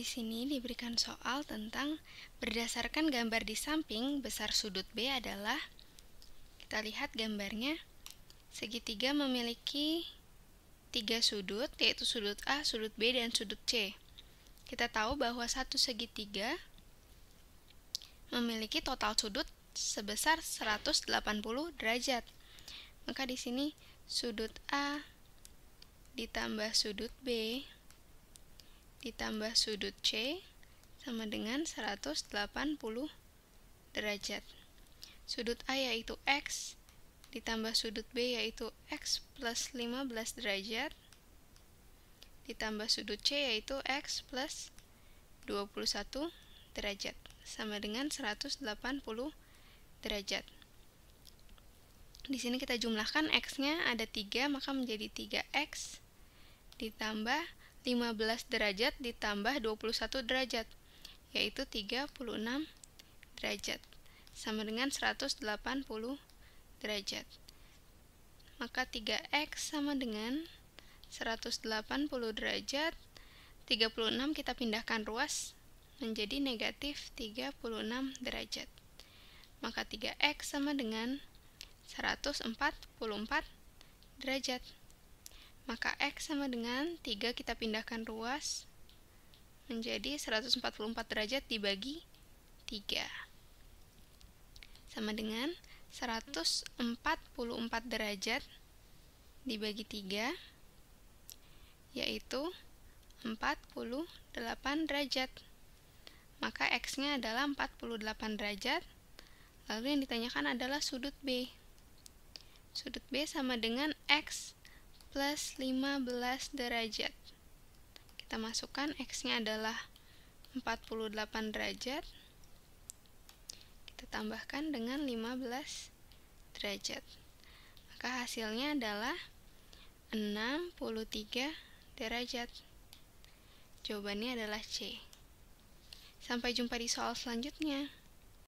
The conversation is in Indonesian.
di sini diberikan soal tentang berdasarkan gambar di samping, besar sudut B adalah kita lihat gambarnya. Segitiga memiliki tiga sudut, yaitu sudut A, sudut B, dan sudut C. Kita tahu bahwa satu segitiga memiliki total sudut sebesar 180 derajat. Maka di sini sudut A ditambah sudut B ditambah sudut C sama dengan 180 derajat. Sudut A yaitu X ditambah sudut B yaitu X plus 15 derajat ditambah sudut C yaitu X plus 21 derajat sama dengan 180 derajat. Di sini kita jumlahkan X-nya ada 3 maka menjadi 3X ditambah 15 derajat ditambah 21 derajat, yaitu 36 derajat, sama dengan 180 derajat. Maka 3x sama dengan 180 derajat, 36 kita pindahkan ruas menjadi negatif 36 derajat. Maka 3x sama dengan 144 derajat. Maka X sama dengan 3 kita pindahkan ruas menjadi 144 derajat dibagi 3. Sama dengan 144 derajat dibagi 3 yaitu 48 derajat maka X-nya adalah 48 derajat lalu yang ditanyakan adalah sudut B sudut B sama dengan X plus 15 derajat. Kita masukkan X-nya adalah 48 derajat. Kita tambahkan dengan 15 derajat. Maka hasilnya adalah 63 derajat. Jawabannya adalah C. Sampai jumpa di soal selanjutnya.